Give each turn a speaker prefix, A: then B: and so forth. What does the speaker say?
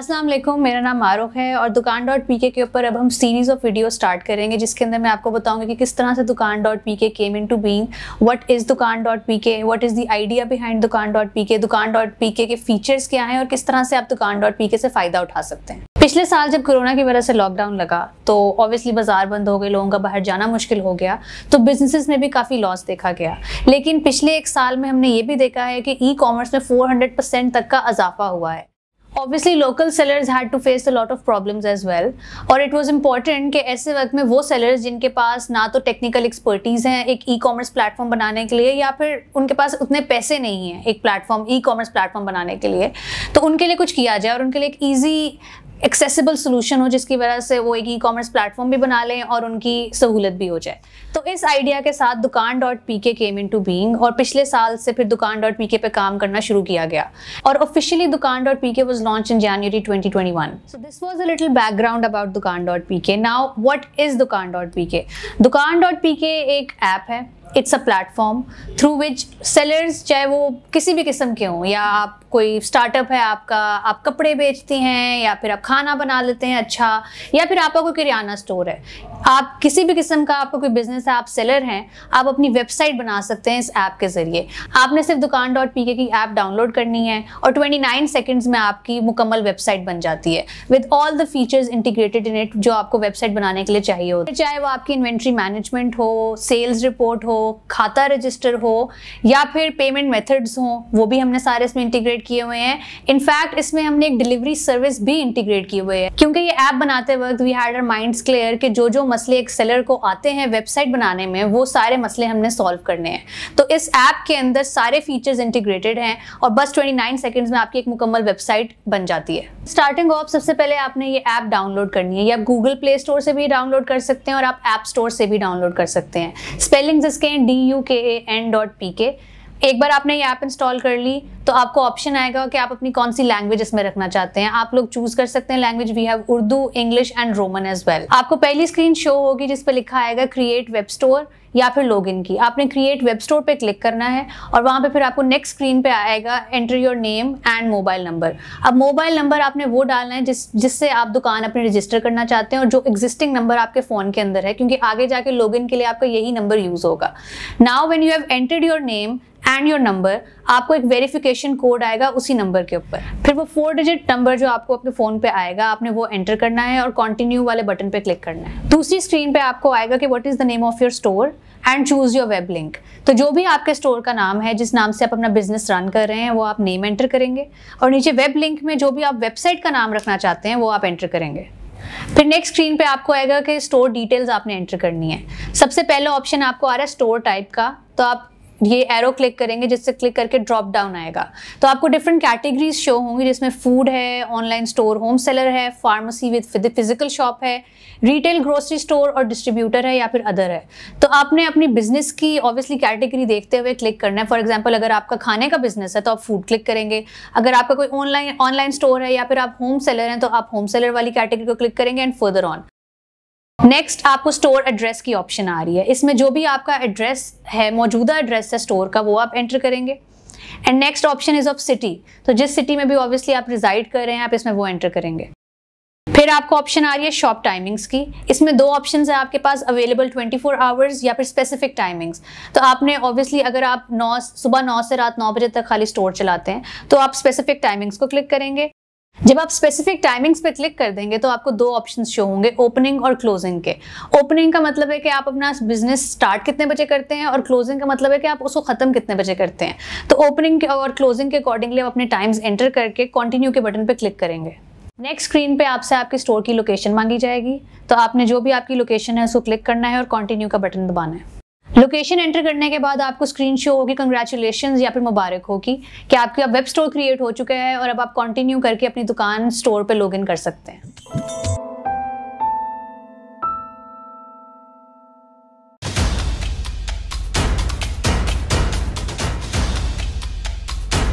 A: अस्सलाम वालेकुम मेरा नाम आरुख है और दुकान डॉट पी के ऊपर अब हम सीरीज़ ऑफ वीडियो स्टार्ट करेंगे जिसके अंदर मैं आपको बताऊंगी कि किस तरह से दुकान dot P K came in to being what is Dukan dot P K what is the idea behind Dukan dot P K Dukan dot P के फीचर्स क्या हैं और किस तरह से आप दुकान डॉट पी के से फ़ायदा उठा सकते हैं पिछले साल जब कोरोना की वजह से लॉकडाउन लगा तो ऑब्वियसली बाजार बंद हो गए लोगों का बाहर जाना मुश्किल हो गया तो बिजनेसेस में भी काफ़ी लॉस देखा गया लेकिन पिछले एक साल में हमने ये भी देखा है कि ई कॉमर्स में 400 परसेंट तक का इजाफा हुआ है obviously local sellers had to face a lot of problems as well और इट वॉज इम्पॉर्टेंट कि ऐसे वक्त में वो सेलर्स जिनके पास ना तो टेक्निकल एक्सपर्टीज़ हैं एक ई कॉमर्स प्लेटफॉर्म बनाने के लिए या फिर उनके पास उतने पैसे नहीं हैं एक प्लेटफॉर्म ई कॉमर्स प्लेटफॉर्म बनाने के लिए तो उनके लिए कुछ किया जाए और उनके लिए एक ईजी एक्सेसिबल सोल्यूशन हो जिसकी वजह से वो एक ई कॉमर्स प्लेटफॉर्म भी बना लें और उनकी सहूलत भी हो जाए तो इस आइडिया के साथ दुकान dot P K came in to being और पिछले साल से फिर दुकान डॉट पी के पे काम करना शुरू किया गया और officially Dukan dot P K was launch in January twenty twenty one so this was a little background about Dukan dot P K now what is Dukan dot P K Dukan dot P K एक app है it's a platform through which sellers चाहे वो किसी भी किस्म के हों या आप कोई स्टार्टअप है आपका आप कपड़े बेचती हैं या फिर आप खाना बना लेते हैं अच्छा या फिर आपका कोई किराना स्टोर है आप किसी भी किस्म का आपका कोई बिजनेस है आप सेलर हैं आप अपनी वेबसाइट बना सकते हैं इस ऐप के जरिए आपने सिर्फ दुकान डॉट पी के की ऐप डाउनलोड करनी है और 29 नाइन सेकेंड्स में आपकी मुकम्मल वेबसाइट बन जाती है with all the features integrated in it जो आपको वेबसाइट बनाने के लिए चाहिए होती है चाहे वो आपकी इन्वेंट्री मैनेजमेंट हो सेल्स रिपोर्ट हो खाता रजिस्टर हो या फिर पेमेंट मेथड्स हो वो भी हमने सारे इसमें इंटीग्रेट किए हुए हैं इनफैक्ट इसमें हमने एक डिलीवरी सर्विस भी इंटीग्रेट किए हुए हैं क्योंकि ये ऐप बनाते वक्त we had our minds clear कि जो जो मसले एक सेलर को आते हैं वेबसाइट बनाने में वो सारे मसले हमने सॉल्व करने हैं तो इस ऐप के अंदर सारे फीचर्स इंटीग्रेटेड हैं और बस 29 नाइन सेकेंड्स में आपकी एक मुकम्मल वेबसाइट बन जाती है स्टार्टिंग ऑफ सबसे पहले आपने ये ऐप डाउनलोड करनी है या आप गूगल प्ले स्टोर से भी डाउनलोड कर सकते हैं और आप ऐप स्टोर से भी डाउनलोड कर सकते हैं स्पेलिंग्स इसके हैं डी यू के A N dot P K एक बार आपने ये ऐप इंस्टॉल कर ली तो आपको ऑप्शन आएगा कि आप अपनी कौन सी लैंग्वेज इसमें रखना चाहते हैं आप लोग चूज कर सकते हैं language we have Urdu English and Roman as well आपको पहली स्क्रीन शो होगी जिस पर लिखा आएगा क्रिएट वेब स्टोर या फिर लॉग इन की आपने क्रिएट वेब स्टोर पे क्लिक करना है और वहां पे फिर आपको नेक्स्ट स्क्रीन पे आएगा enter your name and mobile number अब मोबाइल नंबर आपने वो डालना है जिस जिससे आप दुकान अपने रजिस्टर करना चाहते हैं और जो एग्जिस्टिंग नंबर आपके फ़ोन के अंदर है क्योंकि आगे जाके लॉग इन के लिए आपका यही नंबर यूज़ होगा now when you have entered your name and your number आपको एक वेरिफिकेशन कोड आएगा उसी नंबर के ऊपर फिर वो फोर डिजिट नंबर जो आपको अपने फ़ोन पे आएगा आपने वो एंटर करना है और कंटिन्यू वाले बटन पे क्लिक करना है दूसरी स्क्रीन पे आपको आएगा कि what is the name of your store and choose your web link तो जो भी आपके स्टोर का नाम है जिस नाम से आप अपना बिजनेस रन कर रहे हैं वो आप नेम एंटर करेंगे और नीचे वेब लिंक में जो भी आप वेबसाइट का नाम रखना चाहते हैं वो आप एंटर करेंगे फिर नेक्स्ट स्क्रीन पे आपको आएगा कि स्टोर डिटेल्स आपने एंटर करनी है सबसे पहला ऑप्शन आपको आ रहा है स्टोर टाइप का तो आप ये एरो क्लिक करेंगे जिससे क्लिक करके ड्रॉप डाउन आएगा तो आपको डिफरेंट कैटेगरीज शो होंगी जिसमें फूड है ऑनलाइन स्टोर होम सेलर है फार्मेसी विद फिजिकल शॉप है रिटेल ग्रोसरी स्टोर और डिस्ट्रीब्यूटर है या फिर अदर है तो आपने अपनी बिजनेस की ऑब्वियसली कैटेगरी देखते हुए क्लिक करना है फॉर एग्जाम्पल अगर आपका खाने का बिजनेस है तो आप फूड क्लिक करेंगे अगर आपका कोई ऑनलाइन ऑनलाइन स्टोर है या फिर आप होम सेलर हैं तो आप होम सेलर वाली कैटेगरी को क्लिक करेंगे एंड फर्दर ऑन नेक्स्ट आपको स्टोर एड्रेस की ऑप्शन आ रही है इसमें जो भी आपका एड्रेस है मौजूदा एड्रेस है स्टोर का वो आप एंटर करेंगे and next option is of city तो जिस सिटी में भी ऑब्वियसली आप रिजाइड कर रहे हैं आप इसमें वो एंटर करेंगे फिर आपको ऑप्शन आ रही है शॉप टाइमिंग्स की इसमें दो ऑप्शन है आपके पास अवेलेबल 24 फोर आवर्स या फिर स्पेसिफिक टाइमिंग्स तो आपने ऑब्वियसली अगर आप नौ सुबह नौ से रात नौ बजे तक खाली स्टोर चलाते हैं तो आप स्पेसिफिक टाइमिंग्स को क्लिक करेंगे जब आप स्पेसिफिक टाइमिंग्स पे क्लिक कर देंगे तो आपको दो ऑप्शन शो होंगे ओपनिंग और क्लोजिंग के ओपनिंग का मतलब है कि आप अपना बिजनेस स्टार्ट कितने बजे करते हैं और क्लोजिंग का मतलब है कि आप उसको ख़त्म कितने बजे करते हैं तो ओपनिंग और क्लोजिंग के अकॉर्डिंगली आप अपने टाइम्स एंटर करके कंटिन्यू के बटन पर क्लिक करेंगे नेक्स्ट स्क्रीन पे आपसे आपके स्टोर की लोकेशन मांगी जाएगी तो आपने जो भी आपकी लोकेशन है उसको क्लिक करना है और कंटिन्यू का बटन दबाना है लोकेशन एंटर करने के बाद आपको स्क्रीन शो होगी कंग्रेचुलेशन या फिर मुबारक होगी कि अब वेब स्टोर क्रिएट हो चुका है और अब आप कंटिन्यू करके अपनी दुकान स्टोर पर लॉग इन कर सकते हैं